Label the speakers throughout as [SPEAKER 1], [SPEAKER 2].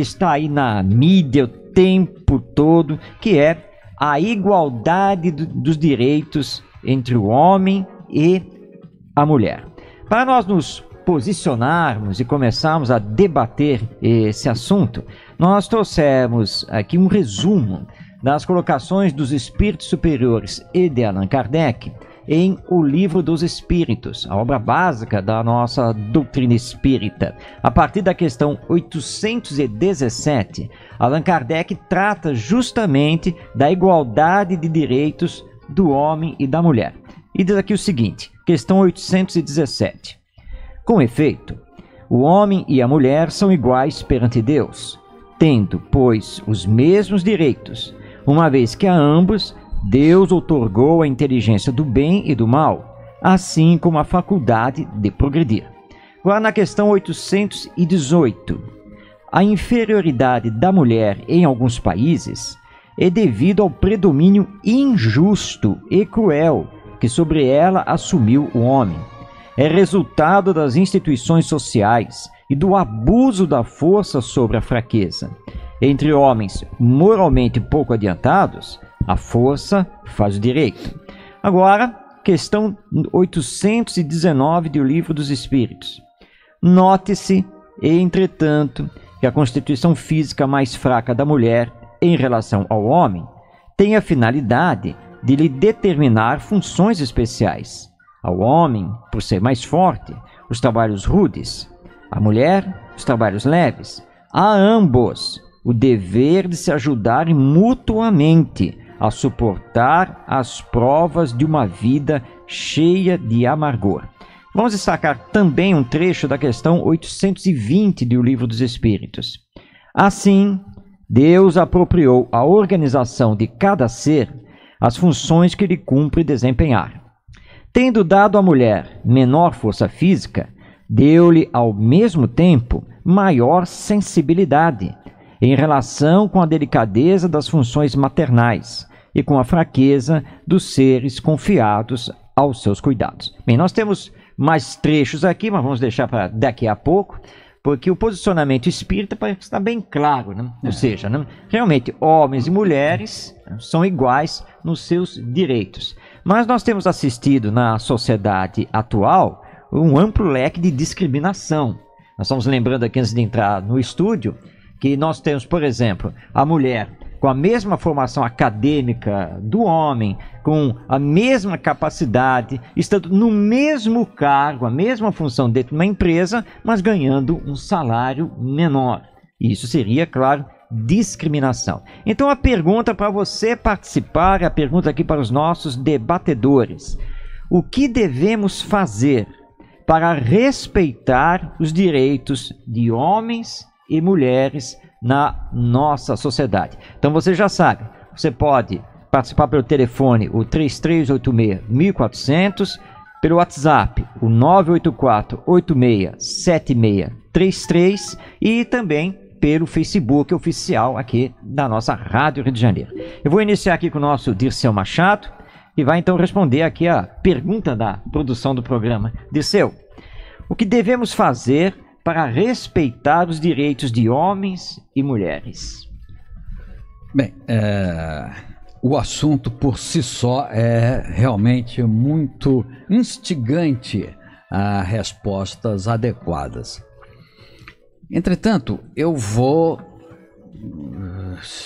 [SPEAKER 1] está aí na mídia o tempo todo, que é a igualdade do, dos direitos entre o homem e a mulher. Para nós nos posicionarmos e começarmos a debater esse assunto, nós trouxemos aqui um resumo das colocações dos espíritos superiores e de Allan Kardec em O Livro dos Espíritos, a obra básica da nossa doutrina espírita. A partir da questão 817, Allan Kardec trata justamente da igualdade de direitos do homem e da mulher. E diz aqui o seguinte: questão 817. Com efeito, o homem e a mulher são iguais perante Deus, tendo, pois, os mesmos direitos, uma vez que a ambos Deus otorgou a inteligência do bem e do mal, assim como a faculdade de progredir. Lá na questão 818, a inferioridade da mulher em alguns países é devido ao predomínio injusto e cruel que sobre ela assumiu o homem. É resultado das instituições sociais e do abuso da força sobre a fraqueza. Entre homens moralmente pouco adiantados, a força faz o direito. Agora, questão 819 do Livro dos Espíritos. Note-se, entretanto, que a constituição física mais fraca da mulher em relação ao homem tem a finalidade de lhe determinar funções especiais. Ao homem, por ser mais forte, os trabalhos rudes, à mulher, os trabalhos leves. A ambos, o dever de se ajudarem mutuamente a suportar as provas de uma vida cheia de amargor. Vamos destacar também um trecho da questão 820 do Livro dos Espíritos. Assim, Deus apropriou à organização de cada ser as funções que lhe cumpre desempenhar. Tendo dado à mulher menor força física, deu-lhe ao mesmo tempo maior sensibilidade em relação com a delicadeza das funções maternais, e com a fraqueza dos seres confiados aos seus cuidados. Bem, nós temos mais trechos aqui, mas vamos deixar para daqui a pouco, porque o posicionamento espírita parece que está bem claro, né? ou é. seja, né? realmente homens e mulheres são iguais nos seus direitos. Mas nós temos assistido na sociedade atual um amplo leque de discriminação. Nós estamos lembrando aqui antes de entrar no estúdio que nós temos, por exemplo, a mulher com a mesma formação acadêmica do homem, com a mesma capacidade, estando no mesmo cargo, a mesma função dentro de uma empresa, mas ganhando um salário menor. Isso seria, claro, discriminação. Então a pergunta para você participar, é a pergunta aqui para os nossos debatedores. O que devemos fazer para respeitar os direitos de homens e mulheres na nossa sociedade. Então você já sabe, você pode participar pelo telefone o 3386 1400, pelo WhatsApp o 984 86 e também pelo Facebook oficial aqui da nossa Rádio Rio de Janeiro. Eu vou iniciar aqui com o nosso Dirceu Machado, e vai então responder aqui a pergunta da produção do programa. Dirceu, o que devemos fazer para respeitar os direitos de homens e mulheres.
[SPEAKER 2] Bem, é, o assunto por si só é realmente muito instigante a respostas adequadas. Entretanto, eu vou,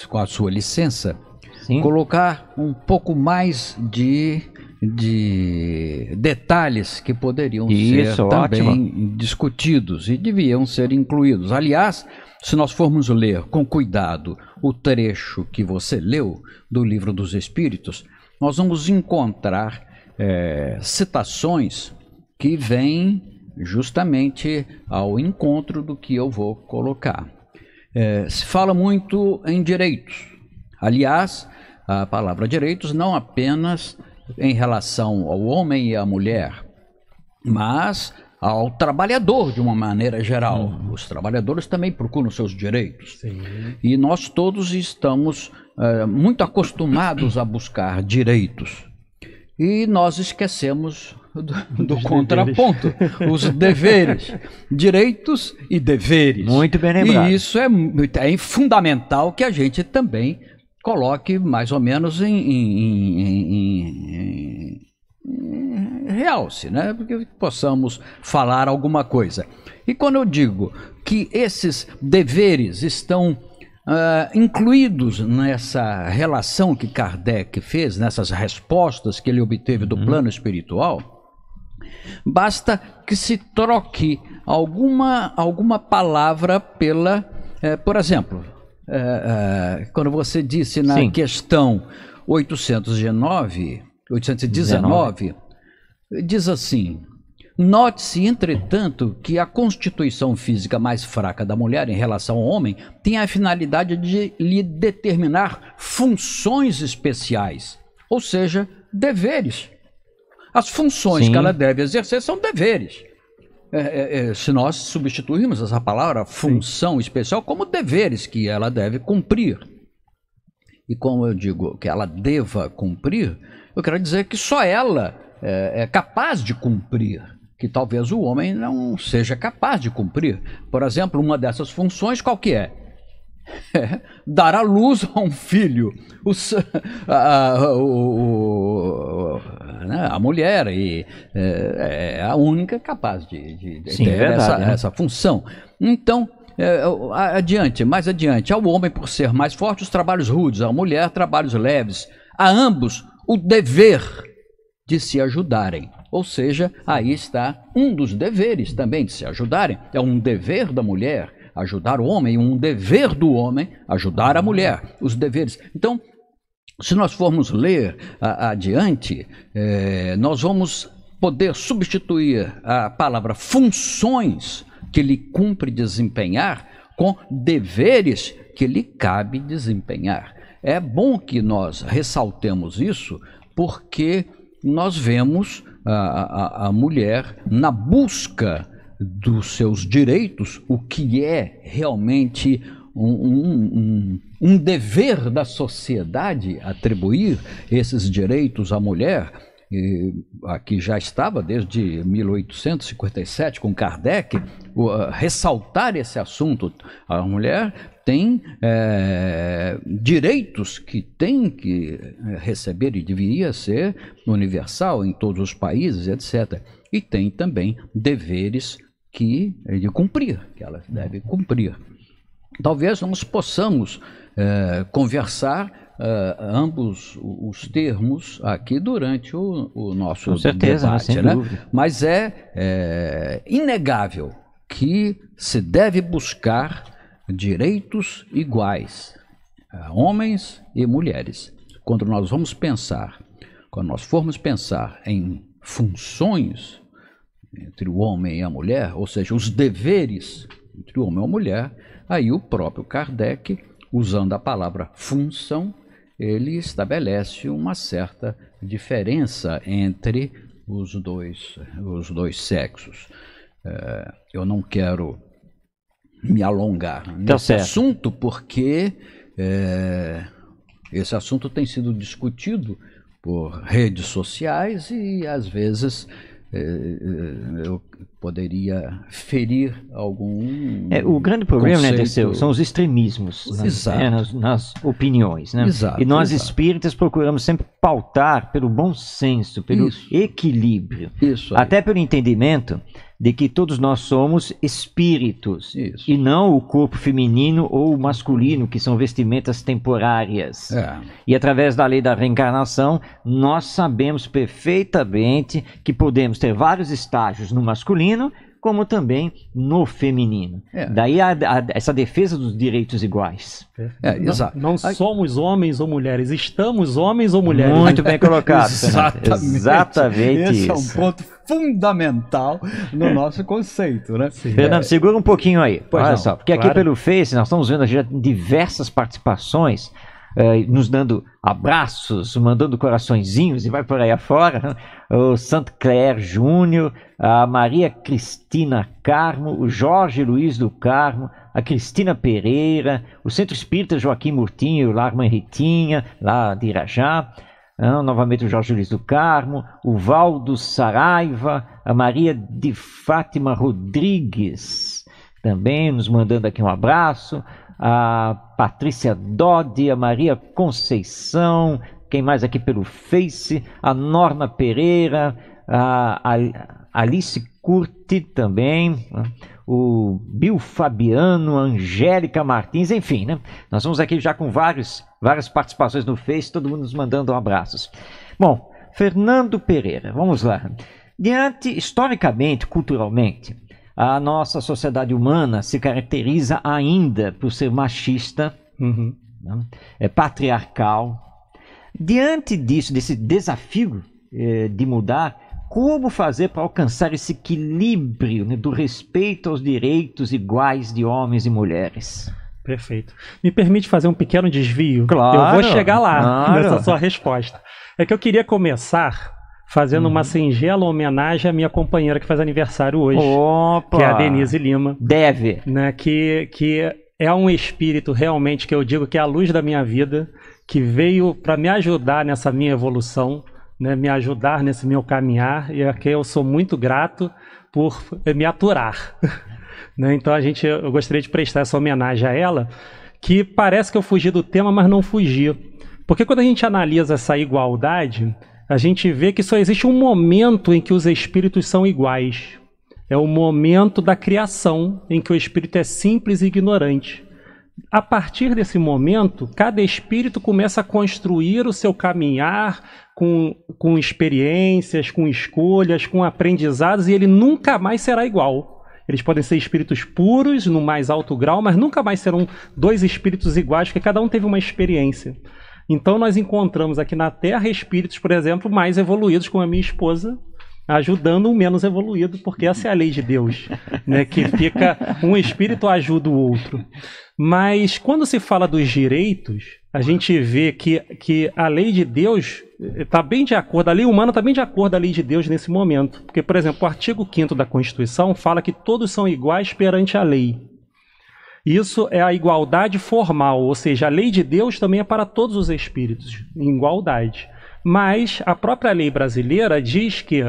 [SPEAKER 2] com a sua licença, Sim. colocar um pouco mais de de detalhes que poderiam Isso, ser também ótimo. discutidos e deviam ser incluídos. Aliás, se nós formos ler com cuidado o trecho que você leu do Livro dos Espíritos, nós vamos encontrar é, citações que vêm justamente ao encontro do que eu vou colocar. É, se fala muito em direitos. Aliás, a palavra direitos não apenas em relação ao homem e à mulher, mas ao trabalhador de uma maneira geral. Uhum. Os trabalhadores também procuram seus direitos. Sim. E nós todos estamos é, muito acostumados a buscar direitos. E nós esquecemos do, do contraponto, deveres. os deveres, direitos e deveres. Muito bem lembrado. E isso é, é fundamental que a gente também coloque mais ou menos em, em, em, em, realce, né? Porque possamos falar alguma coisa. E quando eu digo que esses deveres estão Uh, incluídos nessa relação que Kardec fez, nessas respostas que ele obteve do uhum. plano espiritual, basta que se troque alguma, alguma palavra pela. Uh, por exemplo, é, é, quando você disse na Sim. questão 809, 819, 19. diz assim: Note-se, entretanto, que a constituição física mais fraca da mulher em relação ao homem tem a finalidade de lhe determinar funções especiais, ou seja, deveres. As funções Sim. que ela deve exercer são deveres. É, é, é, se nós substituirmos essa palavra função Sim. especial como deveres que ela deve cumprir. E como eu digo que ela deva cumprir, eu quero dizer que só ela é, é capaz de cumprir que talvez o homem não seja capaz de cumprir. Por exemplo, uma dessas funções qual que é? dar à luz a um filho. a, o, né, a, mulher e, é, é, a única capaz de, de, de Sim, é ter verdade, essa, né? essa função. Então, é, adiante, mais adiante, ao homem por ser mais forte os trabalhos rudes, à mulher trabalhos leves, a ambos o dever de se ajudarem. Ou seja, aí está um dos deveres também de se ajudarem. É um dever da mulher ajudar o homem, um dever do homem, ajudar a mulher, os deveres. Então, se nós formos ler a, adiante, é, nós vamos poder substituir a palavra funções que lhe cumpre desempenhar com deveres que lhe cabe desempenhar. É bom que nós ressaltemos isso porque nós vemos a, a, a mulher na busca dos seus direitos, o que é realmente um, um, um, dever da sociedade atribuir esses direitos à mulher, e aqui já estava desde 1857 com Kardec, ressaltar esse assunto. A mulher tem é, direitos que tem que é, receber e deveria ser universal em todos os países, etc. E tem também deveres que de cumprir, que ela deve cumprir. Talvez nós possamos é, conversar é, ambos os termos aqui durante o, o nosso Com certeza, né, debate, né? Mas é, é inegável que se deve buscar direitos iguais, homens e mulheres. Quando nós vamos pensar, quando nós formos pensar em funções entre o homem e a mulher, ou seja, os deveres entre o homem e a mulher, aí o próprio Kardec, usando a palavra função, ele estabelece uma certa diferença entre os dois, os dois sexos. É, eu não quero me alongar tá nesse certo. assunto, porque é, esse assunto tem sido discutido por redes sociais e às vezes é, é, é, eu poderia ferir algum. É, o grande problema, né, conceito... né, Terceu, são
[SPEAKER 1] os extremismos nas, né, né, nas, nas, opiniões. Né? Exato, e nós exato. espíritas procuramos sempre pautar pelo bom senso, pelo Isso. equilíbrio, Isso aí. até pelo entendimento de que todos nós somos espíritos Isso. e não o corpo feminino ou masculino, que são vestimentas temporárias. É. E através da lei da reencarnação, nós sabemos perfeitamente que podemos ter vários estágios no masculino como também no feminino. É. Daí a, a, essa defesa dos direitos iguais.
[SPEAKER 3] É, exato. Não, não, somos homens ou mulheres, estamos homens ou mulheres. Muito bem colocado. exatamente. Exatamente
[SPEAKER 1] Esse isso. é um
[SPEAKER 2] ponto fundamental no nosso conceito, né? Sim, Fernando, é.
[SPEAKER 1] segura um pouquinho aí. Pois Olha não, só, porque claro. aqui pelo Face nós estamos vendo já diversas participações. Eh, nos dando abraços, mandando coraçõezinhos e vai por aí afora. Né? O Santo Clair Júnior, a Maria Cristina Carmo, o Jorge Luiz do Carmo, a Cristina Pereira, o Centro Espírita Joaquim Murtinho, Larma Henritinha, lá de Irajá, ah, novamente o Jorge Luiz do Carmo, o Valdo Saraiva, a Maria de Fátima Rodrigues, também nos mandando aqui um abraço, a Patrícia Doddi, a Maria Conceição, quem mais aqui pelo Face, a Norma Pereira, a Alice curte também. Né? o Bill Fabiano, Angélica Martins, enfim, né? Nós vamos aqui já com vários, várias participações no Face, todo mundo nos mandando abraços. Bom, Fernando Pereira, vamos lá. Diante, historicamente, culturalmente, a nossa sociedade humana se caracteriza ainda por ser machista, uhum. né? é patriarcal. Diante disso, desse desafio eh, de mudar, como fazer para alcançar esse equilíbrio né, do respeito aos direitos iguais de homens e mulheres?
[SPEAKER 3] Perfeito. Me permite fazer um pequeno desvio? Claro. Eu vou chegar lá claro. nessa sua resposta. É que eu queria começar fazendo uma hum. singela homenagem à minha companheira que faz aniversário hoje, Opa. que é a Denise Lima. Deve. Né, que, que é um espírito realmente que eu digo que é a luz da minha vida, que veio para me ajudar nessa minha evolução né, me ajudar nesse meu caminhar e a quem eu sou muito grato por me aturar. né, então a gente, eu gostaria de prestar essa homenagem a ela, que parece que eu fugi do tema, mas não fugi. Porque quando a gente analisa essa igualdade, a gente vê que só existe um momento em que os espíritos são iguais. É o momento da criação, em que o espírito é simples e ignorante a partir desse momento, cada espírito começa a construir o seu caminhar com, com experiências, com escolhas, com aprendizados, e ele nunca mais será igual. Eles podem ser espíritos puros, no mais alto grau, mas nunca mais serão dois espíritos iguais, porque cada um teve uma experiência. Então, nós encontramos aqui na Terra espíritos, por exemplo, mais evoluídos, como a minha esposa, ajudando o menos evoluído, porque essa é a lei de Deus, né? Que fica um espírito ajuda o outro. Mas quando se fala dos direitos, a gente vê que, que a lei de Deus está eh, bem de acordo, a lei humana está bem de acordo à lei de Deus nesse momento. Porque, por exemplo, o artigo 5 da Constituição fala que todos são iguais perante a lei. Isso é a igualdade formal, ou seja, a lei de Deus também é para todos os espíritos, em igualdade. Mas a própria lei brasileira diz que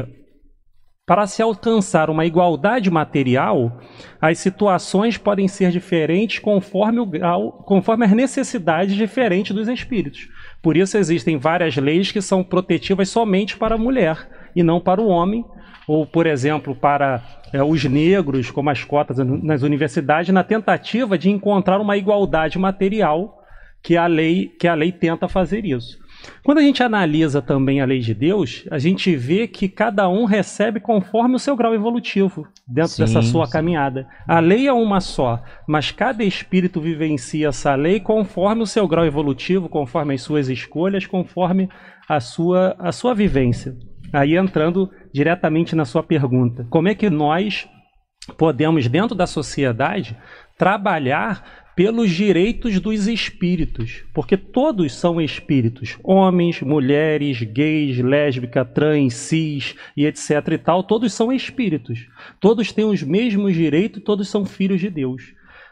[SPEAKER 3] para se alcançar uma igualdade material, as situações podem ser diferentes conforme, o grau, conforme as necessidades diferentes dos espíritos. Por isso existem várias leis que são protetivas somente para a mulher e não para o homem, ou, por exemplo, para é, os negros, como as cotas nas universidades, na tentativa de encontrar uma igualdade material que a lei, que a lei tenta fazer isso. Quando a gente analisa também a lei de Deus, a gente vê que cada um recebe conforme o seu grau evolutivo dentro sim, dessa sua sim. caminhada. A lei é uma só, mas cada espírito vivencia essa lei conforme o seu grau evolutivo, conforme as suas escolhas, conforme a sua, a sua vivência. Aí entrando diretamente na sua pergunta, como é que nós podemos, dentro da sociedade, trabalhar pelos direitos dos espíritos, porque todos são espíritos, homens, mulheres, gays, lésbica, trans, cis e etc e tal, todos são espíritos. Todos têm os mesmos direitos, todos são filhos de Deus.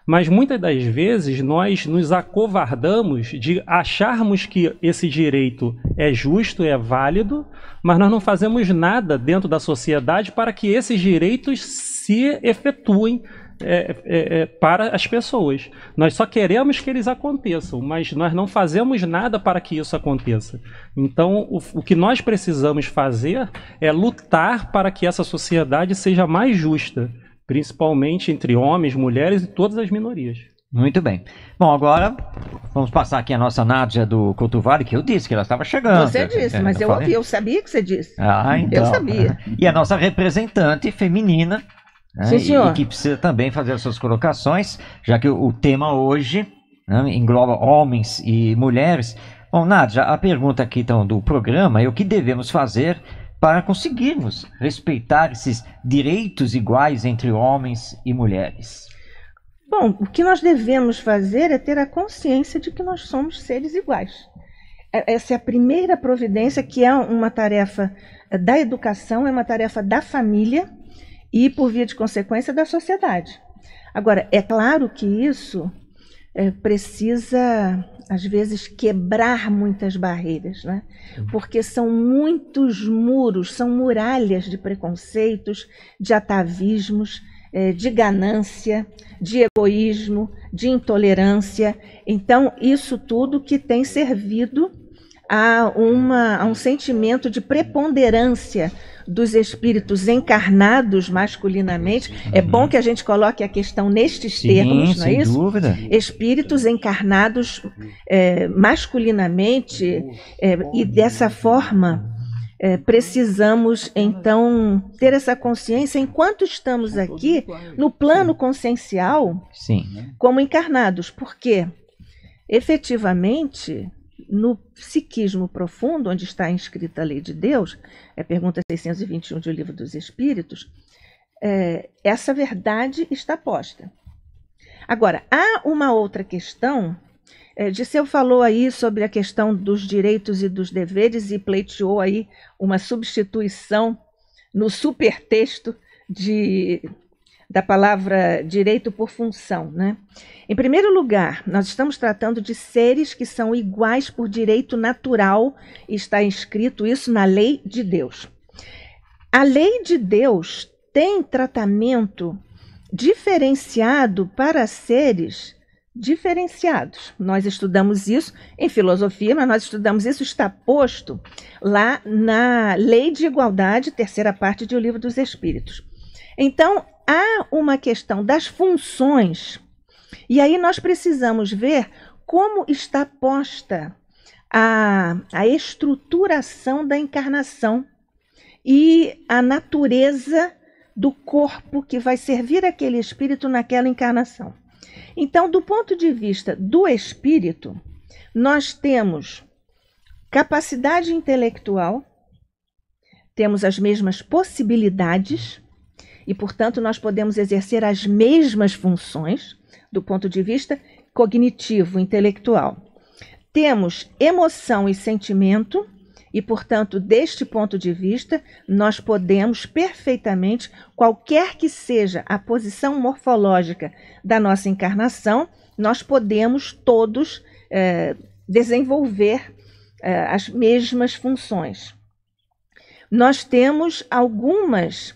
[SPEAKER 3] Mas muitas das vezes nós nos acovardamos de acharmos que esse direito é justo, é válido, mas nós não fazemos nada dentro da sociedade para que esses direitos se efetuem é, é, é, para as pessoas. Nós só queremos que eles aconteçam, mas nós não fazemos nada para que isso aconteça. Então, o, o que nós precisamos fazer é lutar para que essa sociedade seja mais justa, principalmente entre homens, mulheres e todas as minorias. Muito bem. Bom, agora
[SPEAKER 1] vamos passar aqui a nossa Nádia do Cotovale, que eu disse que ela estava chegando. Você disse, mas eu ouvi, eu
[SPEAKER 4] sabia que você disse.
[SPEAKER 1] Ah, então. Eu sabia. E a nossa representante feminina né? Sim, senhor. E, e, que precisa também fazer as suas colocações, já que o, o tema hoje né, engloba homens e mulheres. Bom, Nádia, a pergunta aqui então do programa é o que devemos fazer para conseguirmos respeitar esses direitos iguais entre homens e mulheres?
[SPEAKER 4] Bom, o que nós devemos fazer é ter a consciência de que nós somos seres iguais. É, essa é a primeira providência, que é uma tarefa eh, da educação, é uma tarefa da família, e, por via de consequência, da sociedade. Agora, é claro que isso é, precisa, às vezes, quebrar muitas barreiras, né? Uhum. porque são muitos muros, são muralhas de preconceitos, de atavismos, é, de ganância, de egoísmo, de intolerância. Então, isso tudo que tem servido a, uma, a um sentimento de preponderância dos espíritos encarnados masculinamente. Uhum. É bom que a gente coloque a questão nestes Sim, termos, não é isso? Sem dúvida. Espíritos encarnados é, masculinamente é, e dessa forma. É, precisamos então ter essa consciência enquanto estamos aqui no plano consciencial Sim. como encarnados, porque efetivamente no psiquismo profundo, onde está inscrita a lei de Deus, é pergunta 621 do Livro dos Espíritos, é, essa verdade está posta. Agora, há uma outra questão. É, Disseu falou aí sobre a questão dos direitos e dos deveres e pleiteou aí uma substituição no supertexto de da palavra direito por função, né? Em primeiro lugar, nós estamos tratando de seres que são iguais por direito natural, está escrito isso na lei de Deus. A lei de Deus tem tratamento diferenciado para seres diferenciados. Nós estudamos isso em filosofia, mas nós estudamos isso, está posto lá na Lei de Igualdade, terceira parte do Livro dos Espíritos. Então, há uma questão das funções, e aí nós precisamos ver como está posta a, a estruturação da encarnação e a natureza do corpo que vai servir aquele espírito naquela encarnação. Então, do ponto de vista do espírito, nós temos capacidade intelectual, temos as mesmas possibilidades e, portanto, nós podemos exercer as mesmas funções do ponto de vista cognitivo, intelectual. Temos emoção e sentimento, e, portanto, deste ponto de vista, nós podemos perfeitamente, qualquer que seja a posição morfológica da nossa encarnação, nós podemos todos eh, desenvolver eh, as mesmas funções. Nós temos algumas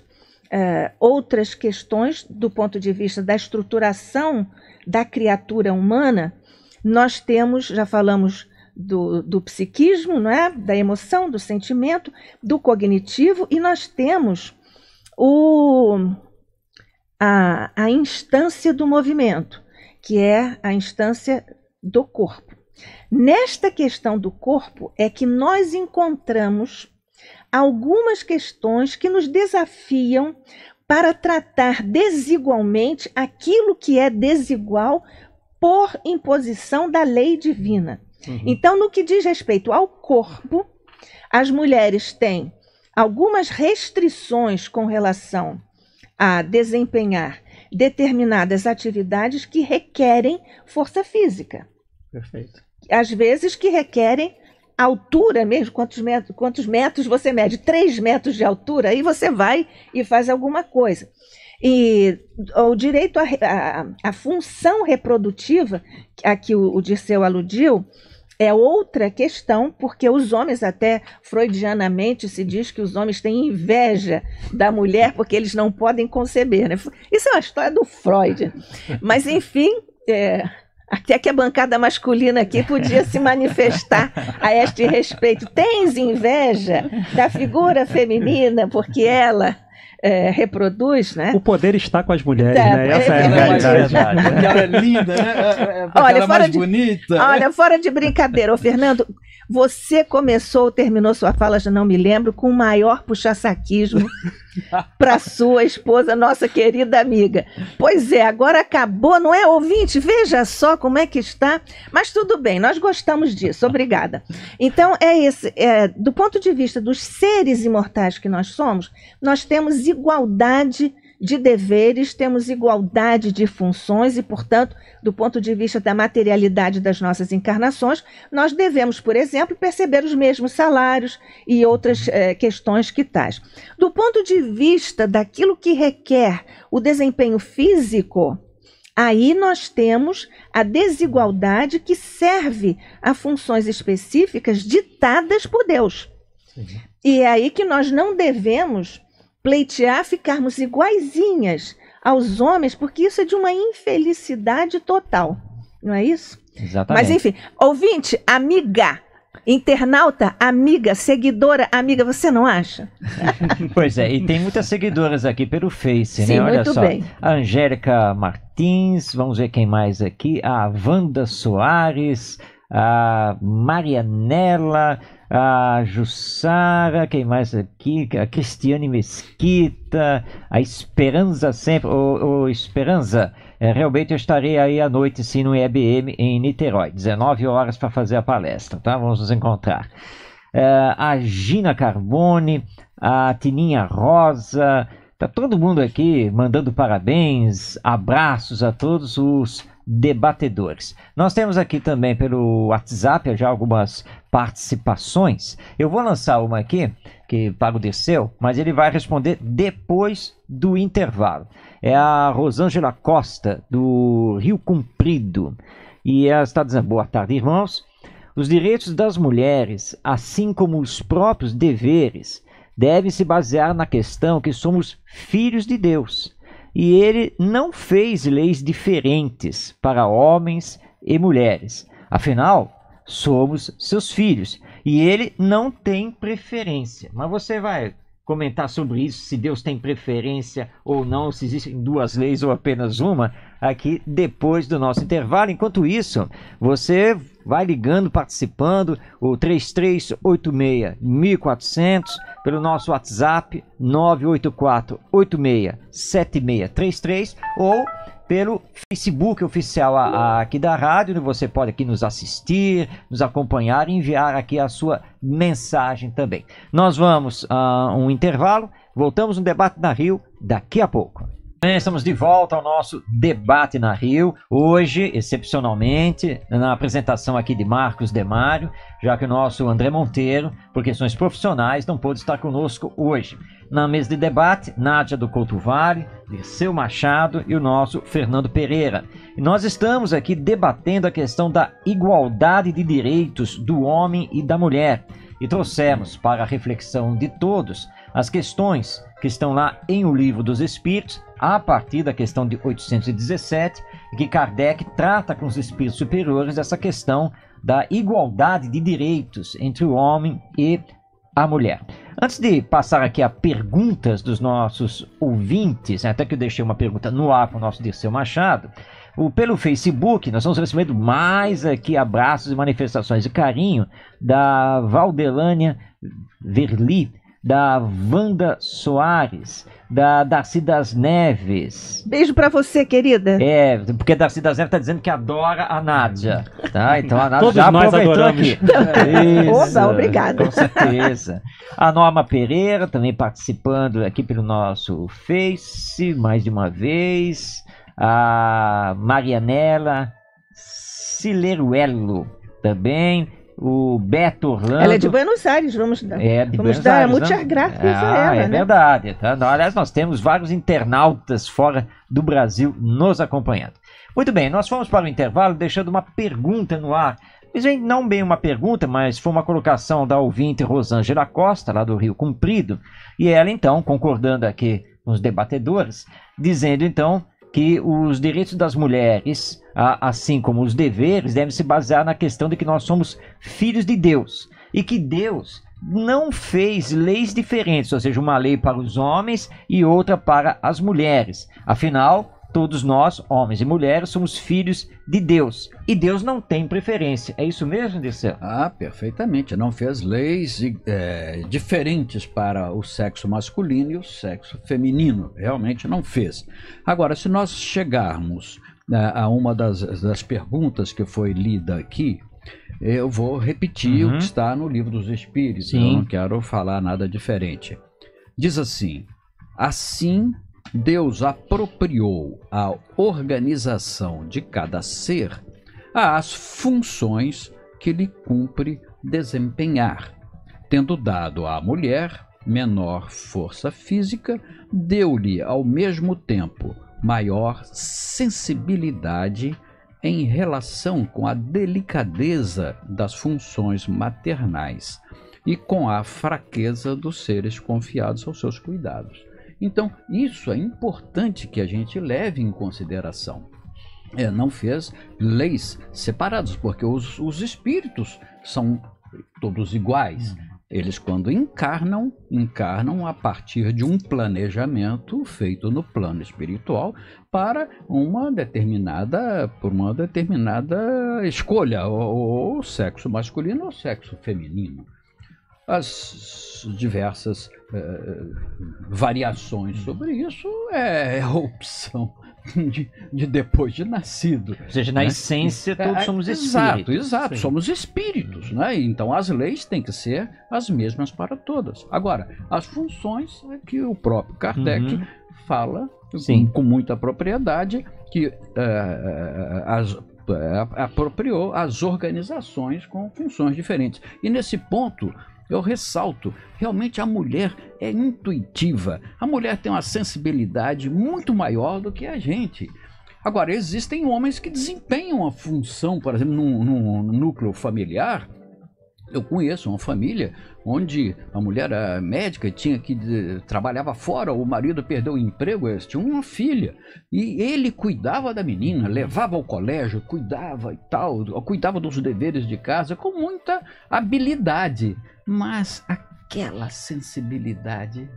[SPEAKER 4] uh, outras questões do ponto de vista da estruturação da criatura humana, nós temos, já falamos do, do psiquismo, não é? da emoção, do sentimento, do cognitivo, e nós temos o, a, a instância do movimento, que é a instância do corpo. Nesta questão do corpo é que nós encontramos algumas questões que nos desafiam para tratar desigualmente aquilo que é desigual por imposição da lei divina. Uhum. Então, no que diz respeito ao corpo, as mulheres têm algumas restrições com relação a desempenhar determinadas atividades que requerem força física. Perfeito. Às vezes que requerem altura mesmo, quantos metros, quantos metros você mede? Três metros de altura, aí você vai e faz alguma coisa. E o direito à, a função reprodutiva, a que o, o Dirceu aludiu, é outra questão, porque os homens, até freudianamente, se diz que os homens têm inveja da mulher porque eles não podem conceber. Né? Isso é uma história do Freud. Mas, enfim, é, até que a bancada masculina aqui podia se manifestar a este respeito. Tens inveja da figura feminina, porque ela. É, reproduz, né? O poder
[SPEAKER 3] está com as mulheres, tá, né? Essa é, é a realidade. Porque ela é linda, né? É,
[SPEAKER 4] é, porque olha, ela é mais de, bonita. Olha, fora de brincadeira, ô Fernando, você começou, ou terminou sua fala, já não me lembro, com o maior puxa-saquismo para sua esposa, nossa querida amiga. Pois é, agora acabou, não é, ouvinte? Veja só como é que está. Mas tudo bem, nós gostamos disso, obrigada. Então, é esse. É, do ponto de vista dos seres imortais que nós somos, nós temos igualdade de deveres, temos igualdade de funções e, portanto, do ponto de vista da materialidade das nossas encarnações, nós devemos, por exemplo, perceber os mesmos salários e outras eh, questões que tais. Do ponto de vista daquilo que requer o desempenho físico, aí nós temos a desigualdade que serve a funções específicas ditadas por Deus. Sim. E é aí que nós não devemos pleitear ficarmos iguaizinhas aos homens, porque isso é de uma infelicidade total. Não é isso? Exatamente. Mas enfim, ouvinte, amiga, internauta, amiga, seguidora, amiga, você não acha?
[SPEAKER 1] pois é, e tem muitas seguidoras aqui pelo Face, né? Sim, né? Olha muito só. Bem. A Angélica Martins, vamos ver quem mais aqui. A Wanda Soares a Marianela, a Jussara, quem mais aqui? A Cristiane Mesquita, a Esperança sempre. O Esperança, é, realmente eu estarei aí à noite sim no IBM em Niterói, 19 horas para fazer a palestra, tá? Vamos nos encontrar. É, a Gina Carbone, a Tininha Rosa, tá todo mundo aqui mandando parabéns, abraços a todos os debatedores. Nós temos aqui também pelo WhatsApp já algumas participações. Eu vou lançar uma aqui, que para o Dirceu, mas ele vai responder depois do intervalo. É a Rosângela Costa, do Rio Cumprido. E ela está dizendo: boa tarde, irmãos. Os direitos das mulheres, assim como os próprios deveres, devem se basear na questão que somos filhos de Deus e ele não fez leis diferentes para homens e mulheres. Afinal, somos seus filhos e ele não tem preferência. Mas você vai comentar sobre isso, se Deus tem preferência ou não, se existem duas leis ou apenas uma, aqui depois do nosso intervalo. Enquanto isso, você vai ligando, participando, o 3386 1400 pelo nosso WhatsApp 984 867633 ou pelo Facebook oficial a, a, aqui da rádio, onde você pode aqui nos assistir, nos acompanhar e enviar aqui a sua mensagem também. Nós vamos a ah, um intervalo, voltamos no debate na Rio daqui a pouco. Estamos de volta ao nosso debate na Rio. Hoje, excepcionalmente, na apresentação aqui de Marcos Demário, já que o nosso André Monteiro, por questões profissionais, não pôde estar conosco hoje. Na mesa de debate, Nádia do Couto Vale, Dirceu Machado e o nosso Fernando Pereira. E nós estamos aqui debatendo a questão da igualdade de direitos do homem e da mulher e trouxemos para a reflexão de todos as questões que estão lá em O Livro dos Espíritos, a partir da questão de 817, que Kardec trata com os espíritos superiores essa questão da igualdade de direitos entre o homem e a mulher. Antes de passar aqui a perguntas dos nossos ouvintes, né, até que eu deixei uma pergunta no ar para o nosso Dirceu Machado, o, pelo Facebook, nós estamos recebendo mais aqui abraços e manifestações de carinho da Valdelânia Verli, da Wanda Soares, da Darcy das Neves. Beijo para você, querida. É, porque Darcy das Neves tá dizendo que adora a Nádia. Tá? Então a Nádia Todos já aproveitou aqui. É isso, obrigada. Com certeza. A Norma Pereira também participando aqui pelo nosso Face, mais de uma vez. A Marianela Sileruelo também o Beto Orlando. Ela é de
[SPEAKER 4] Buenos Aires, vamos, é, vamos Buenos dar muitas né? graças ah, a ela. É né?
[SPEAKER 1] verdade. Então, Aliás, nós temos vários internautas fora do Brasil nos acompanhando. Muito bem, nós fomos para o intervalo deixando uma pergunta no ar. Não bem uma pergunta, mas foi uma colocação da ouvinte Rosângela Costa, lá do Rio Cumprido, e ela então, concordando aqui com os debatedores, dizendo então que os direitos das mulheres assim como os deveres, devem se basear na questão de que nós somos filhos de Deus e que Deus não fez leis diferentes, ou seja, uma lei para os homens e outra para as mulheres. Afinal, todos nós, homens e mulheres, somos filhos de Deus. E Deus não tem
[SPEAKER 2] preferência. É isso mesmo, Dirceu? Ah, perfeitamente. Não fez leis é, diferentes para o sexo masculino e o sexo feminino. Realmente não fez. Agora, se nós chegarmos né, a uma das, das perguntas que foi lida aqui, eu vou repetir uhum. o que uhum. está no livro dos Espíritos, Sim. eu não quero falar nada diferente. Diz assim: assim Deus apropriou a organização de cada ser às funções que lhe cumpre desempenhar, tendo dado à mulher menor força física, deu-lhe ao mesmo tempo maior sensibilidade em relação com a delicadeza das funções maternais e com a fraqueza dos seres confiados aos seus cuidados. Então, isso é importante que a gente leve em consideração. É, não fez leis separadas, porque os, os espíritos são todos iguais. Uhum. Eles, quando encarnam, encarnam a partir de um planejamento feito no plano espiritual para uma determinada, por uma determinada escolha, ou, ou sexo masculino ou sexo feminino. As diversas eh, variações sobre isso é, é a opção de, de, depois de nascido. Ou seja, na né? essência é, todos somos é, espíritos. Exato, exato, Sim. somos espíritos, né? Então as leis têm que ser as mesmas para todas. Agora, as funções é que o próprio Kardec uhum. fala com, com, muita propriedade que uh, as, apropriou as organizações com funções diferentes. E nesse ponto, eu ressalto, realmente a mulher é intuitiva. A mulher tem uma sensibilidade muito maior do que a gente. Agora, existem homens que desempenham a função, por exemplo, num, núcleo familiar, eu conheço uma família onde a mulher era médica tinha que eh, trabalhava fora, o marido perdeu o emprego, eles tinham uma filha e ele cuidava da menina, levava ao colégio, cuidava e tal, cuidava dos deveres de casa com muita habilidade. Mas a aquela sensibilidade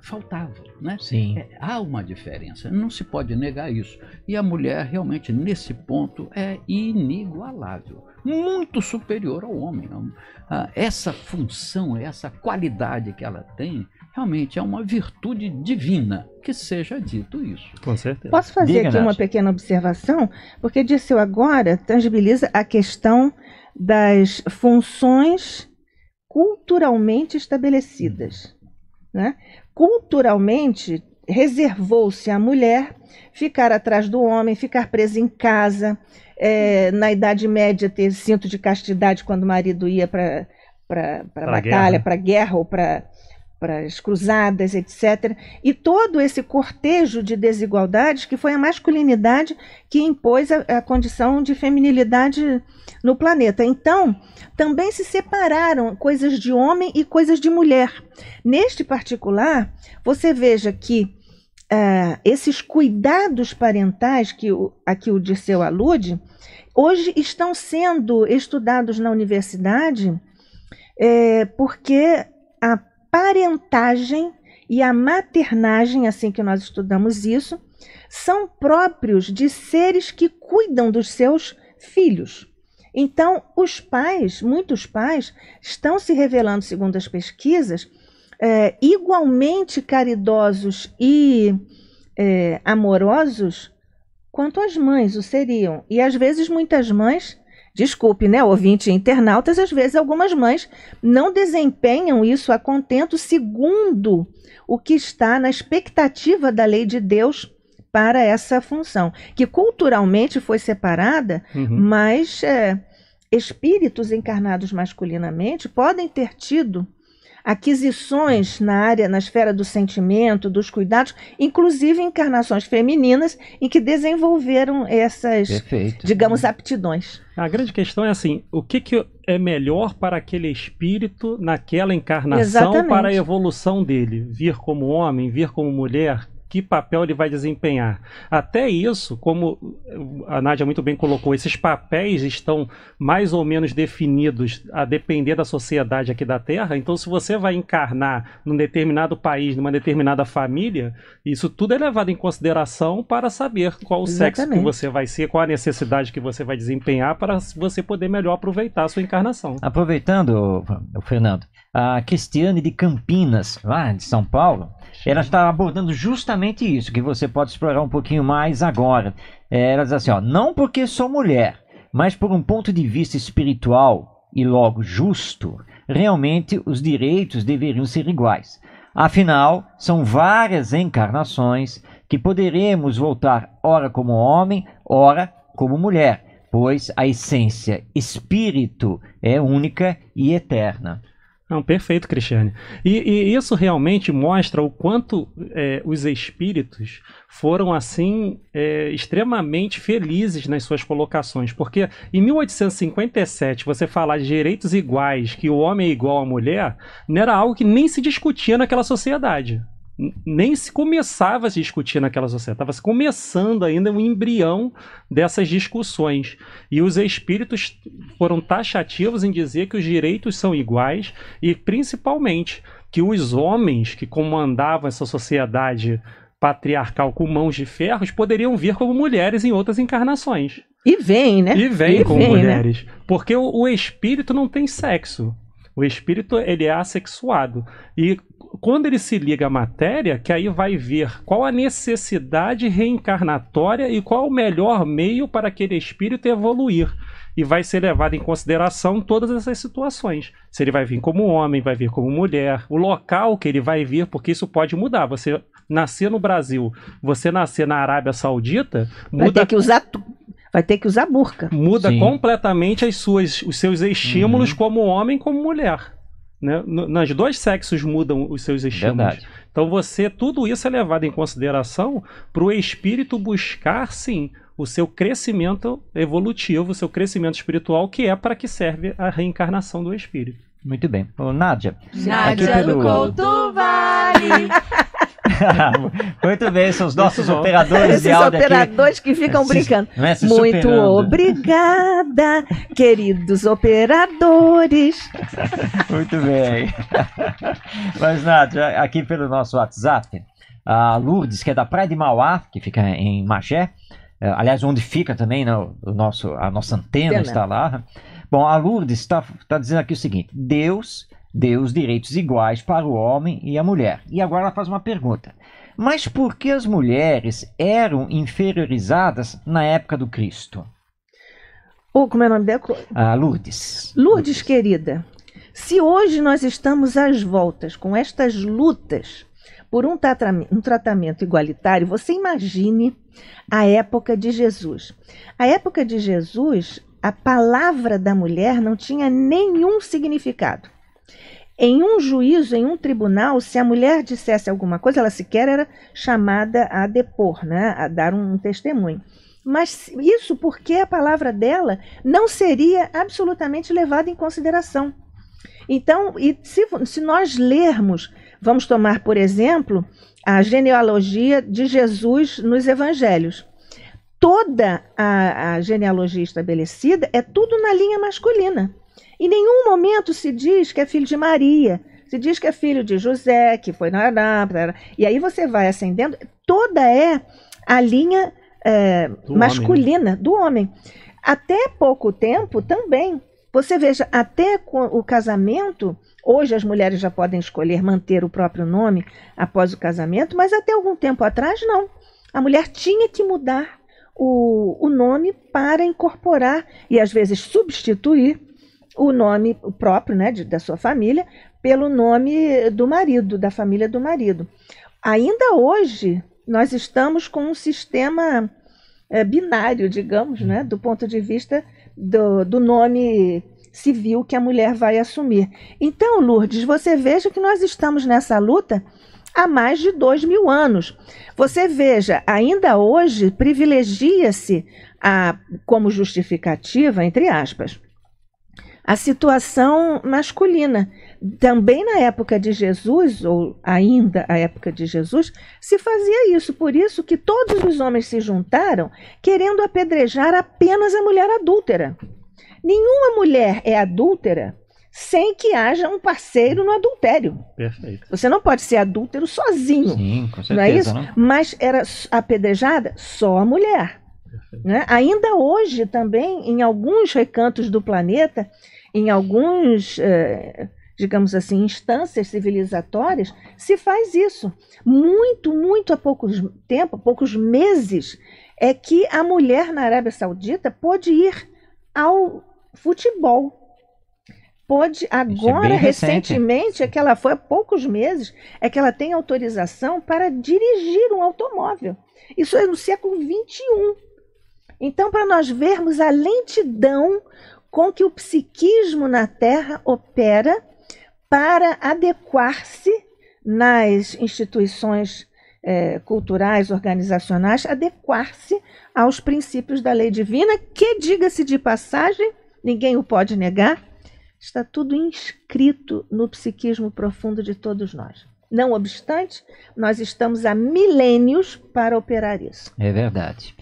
[SPEAKER 2] faltava, né? Sim. É, há uma diferença, não se pode negar isso. E a mulher realmente nesse ponto é inigualável, muito superior ao homem. Hum, ah, essa função, essa qualidade que ela tem, realmente é uma virtude divina. Que seja dito isso. Com certeza. Posso fazer Diga, aqui Nath. uma
[SPEAKER 4] pequena observação, porque Disseu agora tangibiliza a questão das funções culturalmente estabelecidas. Né? Culturalmente, reservou-se à mulher ficar atrás do homem, ficar presa em casa, é, na Idade Média ter cinto de castidade quando o marido ia para para batalha, para guerra ou para para as cruzadas, etc. E todo esse cortejo de desigualdades que foi a masculinidade que impôs a, a, condição de feminilidade no planeta. Então, também se separaram coisas de homem e coisas de mulher. Neste particular, você veja que uh, esses cuidados parentais que o, a que o Dirceu alude, hoje estão sendo estudados na universidade é, porque a parentagem e a maternagem, assim que nós estudamos isso, são próprios de seres que cuidam dos seus filhos. Então, os pais, muitos pais, estão se revelando, segundo as pesquisas, é, igualmente caridosos e é, amorosos quanto as mães o seriam. E às vezes muitas mães Desculpe, né, ouvinte e internautas, às vezes algumas mães não desempenham isso a contento segundo o que está na expectativa da lei de Deus para essa função, que culturalmente foi separada, uhum. mas é, espíritos encarnados masculinamente podem ter tido aquisições na área, na esfera do sentimento, dos cuidados, inclusive encarnações femininas em que desenvolveram essas, Perfeito. digamos, aptidões. A grande questão é
[SPEAKER 3] assim, o que, que é melhor para aquele espírito naquela encarnação Exatamente. para a evolução dele? Vir como homem, vir como mulher, que papel ele vai desempenhar. Até isso, como a Nádia muito bem colocou, esses papéis estão mais ou menos definidos a depender da sociedade aqui da Terra. Então, se você vai encarnar num determinado país, numa determinada família, isso tudo é levado em consideração para saber qual o sexo que você vai ser, qual a necessidade que você vai desempenhar para você poder melhor aproveitar a sua encarnação.
[SPEAKER 1] Aproveitando, Fernando, a Cristiane de Campinas, lá de São Paulo, ela está abordando justamente isso, que você pode explorar um pouquinho mais agora. É, ela diz assim: ó, não porque sou mulher, mas por um ponto de vista espiritual e logo justo, realmente os direitos deveriam ser iguais. Afinal, são várias encarnações que poderemos voltar, ora como homem, ora como mulher, pois a essência
[SPEAKER 3] espírito é única e eterna. Não, perfeito, Cristiane. E, e, isso realmente mostra o quanto é, os espíritos foram, assim, é, extremamente felizes nas suas colocações. Porque em 1857, você falar de direitos iguais, que o homem é igual à mulher, não era algo que nem se discutia naquela sociedade nem se começava a se discutir naquela sociedade, estava se começando ainda um embrião dessas discussões. E os espíritos foram taxativos em dizer que os direitos são iguais e, principalmente, que os homens que comandavam essa sociedade patriarcal com mãos de ferros poderiam vir como mulheres em outras encarnações.
[SPEAKER 4] E vem, né? E vem e como vem, né? mulheres.
[SPEAKER 3] Né? Porque o, o espírito não tem sexo. O espírito ele é assexuado. E quando ele se liga à matéria, que aí vai ver qual a necessidade reencarnatória e qual o melhor meio para aquele espírito evoluir. E vai ser levado em consideração todas essas situações. Se ele vai vir como homem, vai vir como mulher, o local que ele vai vir, porque isso pode mudar. Você nascer no Brasil, você nascer na Arábia
[SPEAKER 4] Saudita, muda... vai ter que usar tu... vai ter que usar burca. Muda Sim.
[SPEAKER 3] completamente as suas, os seus estímulos uhum. como homem, como mulher. Né? Nas dois sexos mudam os seus estímulos. Verdade. Então você, tudo isso é levado em consideração para o espírito buscar sim o seu crescimento evolutivo, o seu crescimento espiritual, que é para que serve a reencarnação do espírito. Muito bem. Ô, Nádia. Nádia do pelo... do
[SPEAKER 4] Couto
[SPEAKER 2] Vale.
[SPEAKER 3] Muito bem, são os nossos é Muito
[SPEAKER 1] operadores Esses operadores aqui. que ficam se, brincando. Muito superando.
[SPEAKER 4] obrigada, queridos operadores.
[SPEAKER 1] Muito bem. Mas, Nádia, aqui pelo nosso WhatsApp, a Lourdes, que é da Praia de Mauá, que fica em Magé, eh, aliás, onde fica também né, o nosso, a nossa antena está lá. Bom, a Lourdes está tá dizendo aqui o seguinte: Deus deu os direitos iguais para o homem e a mulher. E agora ela faz uma pergunta. Mas por que as mulheres eram inferiorizadas na época do Cristo?
[SPEAKER 4] Oh, como é o nome dela? Ah, Lourdes. Lourdes. Lourdes, querida, se hoje nós estamos às voltas com estas lutas por um, tratamento, um tratamento igualitário, você imagine a época de Jesus. A época de Jesus, a palavra da mulher não tinha nenhum significado. Em um juízo, em um tribunal, se a mulher dissesse alguma coisa, ela sequer era chamada a depor, né? a dar um testemunho. Mas isso porque a palavra dela não seria absolutamente levada em consideração. Então, se, se nós lermos, vamos tomar, por exemplo, a genealogia de Jesus nos evangelhos. Toda a, a genealogia estabelecida é tudo na linha masculina. Em nenhum momento se diz que é filho de Maria. Se diz que é filho de José, que foi na E aí você vai ascendendo. Toda é a linha é, do né? masculina homem. do homem. Até pouco tempo também. Você veja, até o casamento, hoje as mulheres já podem escolher manter o próprio nome após o casamento, mas até algum tempo atrás não. A mulher tinha que mudar o, o nome para incorporar e às vezes substituir o nome próprio né, de, da sua família pelo nome do marido, da família do marido. Ainda hoje, nós estamos com um sistema é, binário, digamos, né, do ponto de vista do, do nome civil que a mulher vai assumir. Então, Lourdes, você veja que nós estamos nessa luta há mais de dois mil anos. Você veja, ainda hoje privilegia-se como justificativa, entre aspas, a situação masculina. Também na época de Jesus, ou ainda a época de Jesus, se fazia isso. Por isso que todos os homens se juntaram querendo apedrejar apenas a mulher adúltera. Nenhuma mulher é adúltera sem que haja um parceiro no adultério. Perfeito. Você não pode ser adúltero sozinho. Sim, com certeza. Não é isso? Né? Mas era apedrejada só a mulher. Né? Ainda hoje também, em alguns recantos do planeta, em alguns, eh, digamos assim, instâncias civilizatórias, se faz isso. Muito, muito há pouco tempo, poucos meses, é que a mulher na Arábia Saudita pôde ir ao futebol pôde é agora é recentemente é que ela foi há poucos meses é que ela tem autorização para dirigir um automóvel isso é no século XXI. então para nós vermos a lentidão com que o psiquismo na Terra opera para adequar-se nas instituições é, culturais, organizacionais, adequar-se aos princípios da lei divina, que, diga-se de passagem, ninguém o pode negar, está tudo inscrito no psiquismo profundo de todos nós. Não obstante, nós estamos há milênios para operar isso.
[SPEAKER 1] É verdade.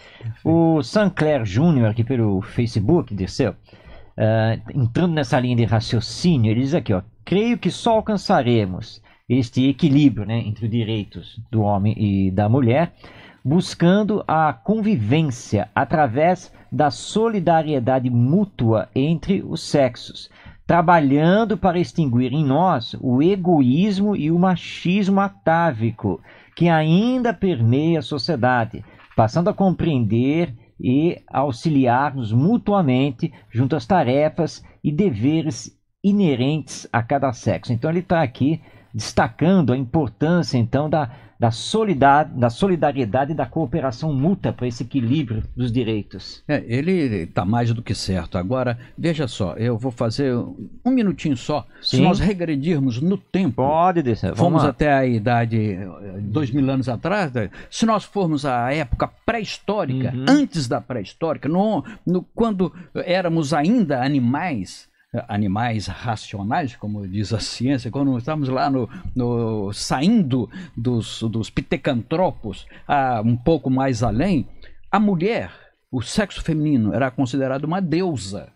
[SPEAKER 1] O Sancler Júnior, aqui pelo Facebook, desceu uh, entrando nessa linha de raciocínio, ele diz aqui, ó, creio que só alcançaremos este equilíbrio né, entre os direitos do homem e da mulher, buscando a convivência através da solidariedade mútua entre os sexos, trabalhando para extinguir em nós o egoísmo e o machismo atávico que ainda permeia a sociedade, passando a compreender e auxiliar-nos mutuamente junto às tarefas e deveres inerentes a cada sexo. Então ele está aqui destacando a importância então da, da, solidar, da solidariedade e da cooperação mútua para
[SPEAKER 2] esse equilíbrio dos direitos. É, ele está mais do que certo. Agora, veja só, eu vou fazer um minutinho só. Sim. Se nós regredirmos no tempo, pode descer. Vamos até a idade eh, dois mil anos atrás. Né? Se nós formos à época pré-histórica, uhum. antes da pré-histórica, no, no, quando éramos ainda animais animais racionais, como diz a ciência, quando estamos lá no, no saindo dos, dos pitecantropos, a, um pouco mais além, a mulher, o sexo feminino, era considerado uma deusa.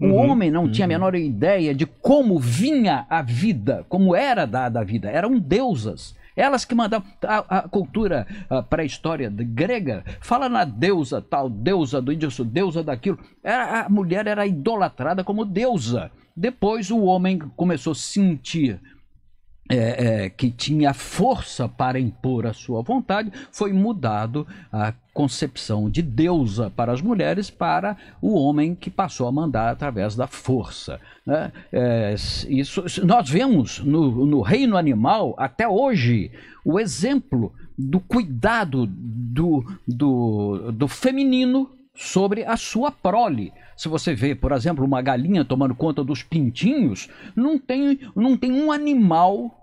[SPEAKER 2] O uhum, homem não uhum. tinha a uhum. menor ideia de como vinha a vida, como era dada a vida. Eram deusas. Elas que mandavam. A, a cultura pré-história grega fala na deusa tal, deusa do índio, deusa daquilo. Era, é, a mulher era idolatrada como deusa. Depois o homem começou a sentir é, é, que tinha força para impor a sua vontade, foi mudado a concepção de deusa para as mulheres para o homem que passou a mandar através da força. Né? É, isso, nós vemos no, no reino animal até hoje o exemplo do cuidado do, do, do feminino sobre a sua prole. Se você vê, por exemplo, uma galinha tomando conta dos pintinhos, não tem, não tem um animal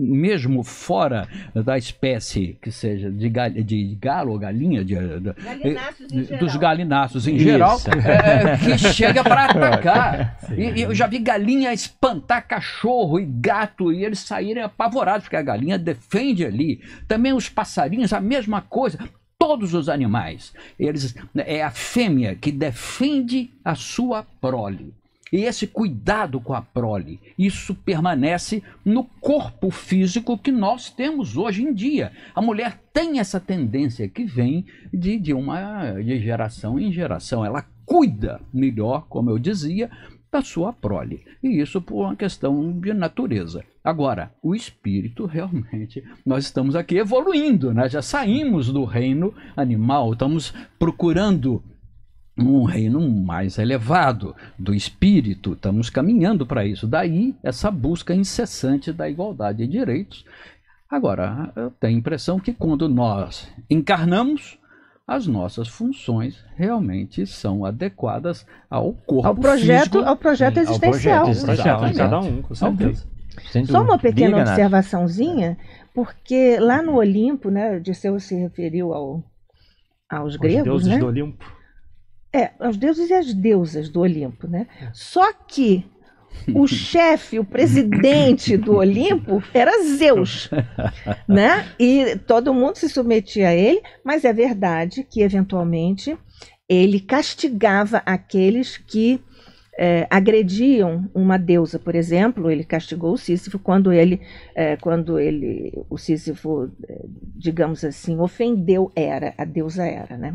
[SPEAKER 2] mesmo fora da espécie que seja de, gal, de galo ou galinha, de, de dos galináceos em Isso. geral, é. é, que chega para atacar. E, eu já vi galinha espantar cachorro e gato e eles saírem apavorados, porque a galinha defende ali. Também os passarinhos, a mesma coisa todos os animais. Eles, é a fêmea que defende a sua prole. E esse cuidado com a prole, isso permanece no corpo físico que nós temos hoje em dia. A mulher tem essa tendência que vem de, de uma de geração em geração. Ela cuida melhor, como eu dizia, da sua prole. E isso por uma questão de natureza. Agora, o espírito realmente, nós estamos aqui evoluindo, né? já saímos do reino animal, estamos procurando um reino mais elevado do espírito, estamos caminhando para isso. Daí essa busca incessante da igualdade de direitos. Agora, eu tenho a impressão que quando nós encarnamos, as nossas funções realmente são adequadas ao corpo ao projeto, físico, ao projeto existencial. Ao projeto existencial de cada um, com certeza.
[SPEAKER 4] Okay. Só uma pequena Diga, observaçãozinha, porque lá no Olimpo, né, Disseu se referiu ao, aos gregos, deuses né? do Olimpo. É, aos deuses e às deusas do Olimpo, né? É. Só que o chefe, o presidente do Olimpo era Zeus, né? E todo mundo se submetia a ele, mas é verdade que eventualmente ele castigava aqueles que é, agrediam uma deusa, por exemplo, ele castigou o Sísifo quando ele, é, quando ele, o Sísifo, é, digamos assim, ofendeu Hera, a deusa Hera, né?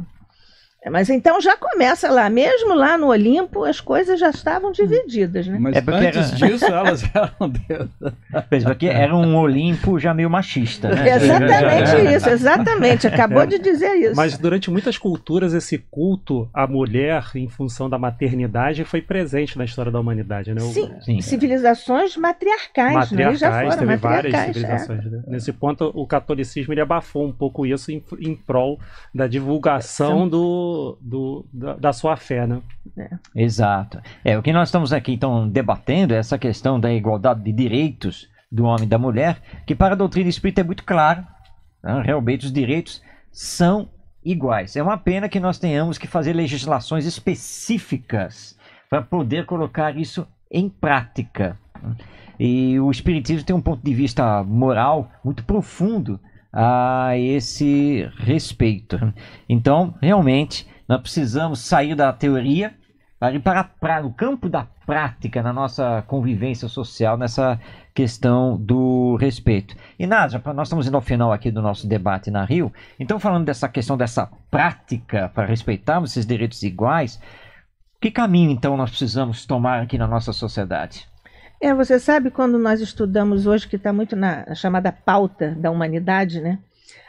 [SPEAKER 4] Mas então já começa lá, mesmo lá no Olimpo, as coisas já estavam divididas, né? Mas é porque antes era...
[SPEAKER 1] disso
[SPEAKER 2] elas eram Deus.
[SPEAKER 1] porque era um Olimpo já meio machista, né? Exatamente isso, exatamente. Acabou de
[SPEAKER 4] dizer isso. Mas
[SPEAKER 3] durante muitas culturas, esse culto à mulher em função da maternidade foi presente na história da humanidade, né? Sim, Sim.
[SPEAKER 4] civilizações matriarcais, né? matriarcais né? já foram teve matriarcais, várias é. civilizações. É.
[SPEAKER 3] Né? Nesse ponto, o catolicismo ele abafou um pouco isso em, em prol da divulgação do do, da, da, sua fé, né? É.
[SPEAKER 1] Exato. É, o que nós estamos aqui, então, debatendo é essa questão da igualdade de direitos do homem e da mulher, que para a doutrina espírita é muito claro. Né? Realmente os direitos são iguais. É uma pena que nós tenhamos que fazer legislações específicas para poder colocar isso em prática. E o Espiritismo tem um ponto de vista moral muito profundo a esse respeito. Então, realmente, nós precisamos sair da teoria para ir para, para o campo da prática na nossa convivência social, nessa questão do respeito. E Nádia, nós estamos indo ao final aqui do nosso debate na Rio, então falando dessa questão dessa prática para respeitarmos esses direitos iguais, que caminho então nós precisamos tomar aqui na nossa sociedade?
[SPEAKER 4] É, você sabe quando nós estudamos hoje, que está muito na chamada pauta da humanidade, né?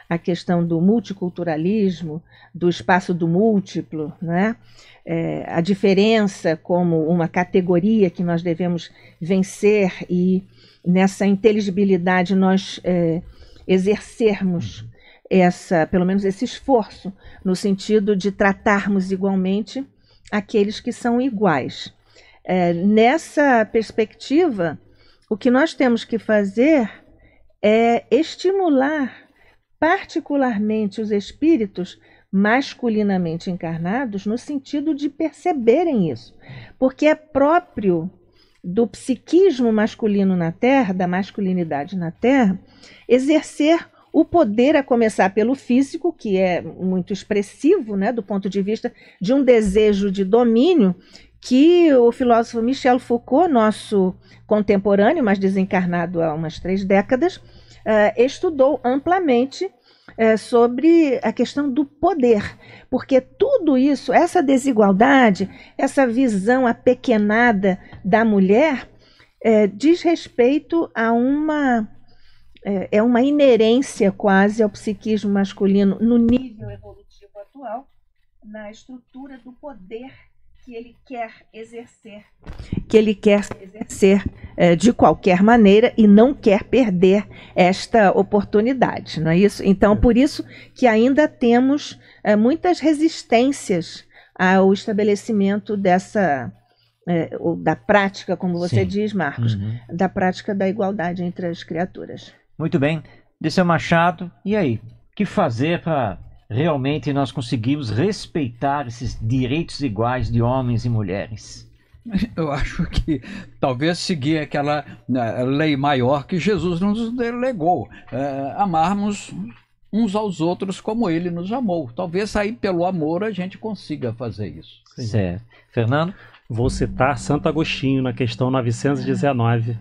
[SPEAKER 4] A questão do multiculturalismo, do espaço do múltiplo, né? É, a diferença como uma categoria que nós devemos vencer e nessa inteligibilidade nós é, exercermos essa, pelo menos esse esforço no sentido de tratarmos igualmente aqueles que são iguais. É, nessa perspectiva, o que nós temos que fazer é estimular, particularmente, os espíritos masculinamente encarnados, no sentido de perceberem isso, porque é próprio do psiquismo masculino na Terra, da masculinidade na Terra, exercer o poder a começar pelo físico, que é muito expressivo, né, do ponto de vista de um desejo de domínio que o filósofo Michel Foucault, nosso contemporâneo, mas desencarnado há umas três décadas, eh, estudou amplamente eh, sobre a questão do poder, porque tudo isso, essa desigualdade, essa visão apequenada da mulher, eh, diz respeito a uma é uma inerência quase ao psiquismo masculino no nível evolutivo atual, na estrutura do poder que ele quer exercer, que ele quer exercer é, de qualquer maneira e não quer perder esta oportunidade, não é isso? Então, é. por isso que ainda temos é, muitas resistências ao estabelecimento dessa é, ou da prática, como você Sim. diz, Marcos, uhum. da prática da igualdade entre as criaturas.
[SPEAKER 1] Muito bem, Disseu Machado, e aí? O que fazer para realmente nós conseguimos
[SPEAKER 2] respeitar esses direitos iguais de homens e mulheres. Eu acho que talvez seguir aquela né, lei maior que Jesus nos delegou, é, amarmos uns aos outros como ele nos amou. Talvez aí pelo amor a gente consiga fazer isso.
[SPEAKER 3] Sim. Certo. Fernando? Vou citar Santo Agostinho na questão 919.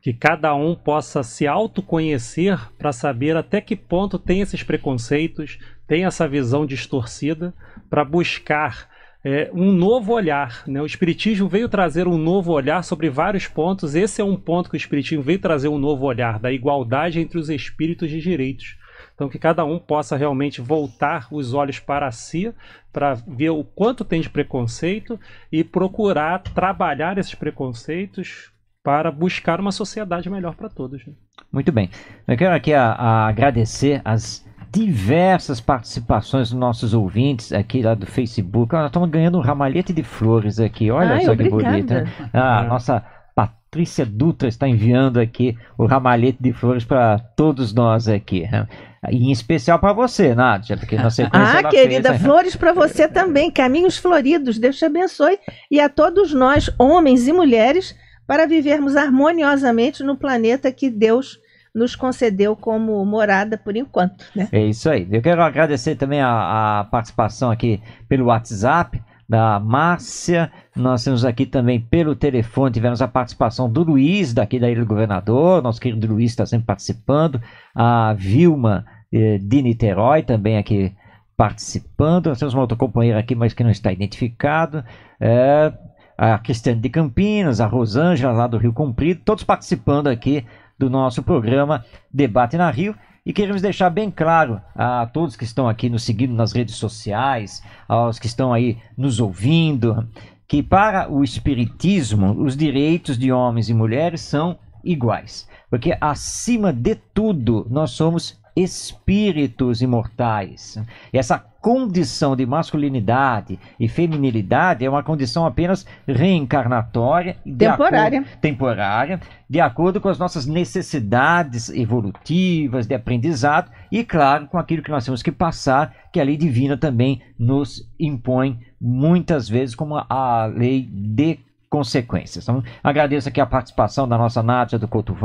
[SPEAKER 3] Que cada um possa se autoconhecer para saber até que ponto tem esses preconceitos, tem essa visão distorcida para buscar é, um novo olhar. Né? O Espiritismo veio trazer um novo olhar sobre vários pontos. Esse é um ponto que o Espiritismo veio trazer um novo olhar, da igualdade entre os espíritos de direitos. Então, que cada um possa realmente voltar os olhos para si, para ver o quanto tem de preconceito e procurar trabalhar esses preconceitos para buscar uma sociedade melhor para todos. Né?
[SPEAKER 1] Muito bem. Eu quero aqui a, a agradecer as diversas participações dos nossos ouvintes aqui lá do Facebook. Nós estamos ganhando um ramalhete de flores aqui. Olha Ai, só que bonito. Né? Ah, é. nossa Patrícia Dutra está enviando aqui o ramalhete de flores para todos nós aqui. Né? E em especial para você, Nádia, porque na sequência. Ah, querida, fez... Né? flores
[SPEAKER 4] para você também. Caminhos floridos. Deus te abençoe. E a todos nós, homens e mulheres, para vivermos harmoniosamente no planeta que Deus nos concedeu como morada por enquanto. Né?
[SPEAKER 1] É isso aí. Eu quero agradecer também a, a participação aqui pelo WhatsApp da Márcia. Nós temos aqui também pelo telefone, tivemos a participação do Luiz, daqui da Ilha do Governador. Nosso querido Luiz está sempre participando. A Vilma eh, de Niterói também aqui participando. Nós temos uma outra companheira aqui, mas que não está identificado. É, a Cristiane de Campinas, a Rosângela lá do Rio Comprido, todos participando aqui do nosso programa Debate na Rio. E queremos deixar bem claro a todos que estão aqui nos seguindo nas redes sociais, aos que estão aí nos ouvindo, que para o Espiritismo os direitos de homens e mulheres são iguais. Porque, acima de tudo, nós somos espíritos imortais. E essa condição de masculinidade e feminilidade é uma condição apenas reencarnatória, temporária. acordo, temporária, de acordo com as nossas necessidades evolutivas de aprendizado e, claro, com aquilo que nós temos que passar, que a lei divina também nos impõe muitas vezes como a lei de consequências. Então, agradeço aqui a participação da nossa Nádia do Couto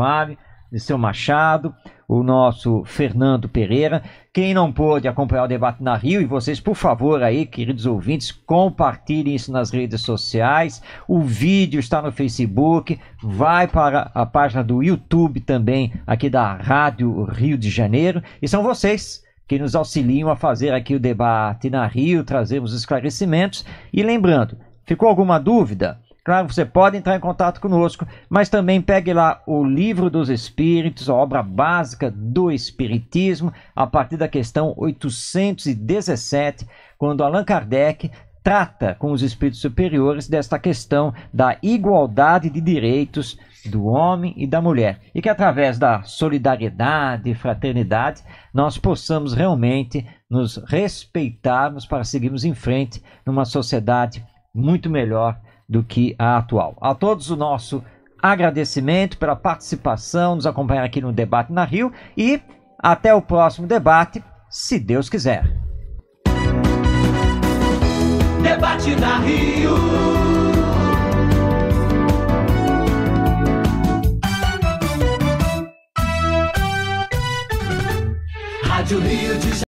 [SPEAKER 1] de seu Machado, o nosso Fernando Pereira. Quem não pôde acompanhar o debate na Rio, e vocês, por favor, aí, queridos ouvintes, compartilhem isso nas redes sociais. O vídeo está no Facebook, vai para a página do YouTube também, aqui da Rádio Rio de Janeiro. E são vocês que nos auxiliam a fazer aqui o debate na Rio, trazemos esclarecimentos. E lembrando, ficou alguma dúvida? Claro, você pode entrar em contato conosco, mas também pegue lá o Livro dos Espíritos, a obra básica do Espiritismo, a partir da questão 817, quando Allan Kardec trata com os espíritos superiores desta questão da igualdade de direitos do homem e da mulher. E que através da solidariedade e fraternidade nós possamos realmente nos respeitarmos para seguirmos em frente numa sociedade muito melhor do que a atual. A todos o nosso agradecimento pela participação, nos acompanhar aqui no Debate na Rio e até o próximo debate, se Deus quiser.
[SPEAKER 2] Debate na Rio.
[SPEAKER 4] Rádio Rio de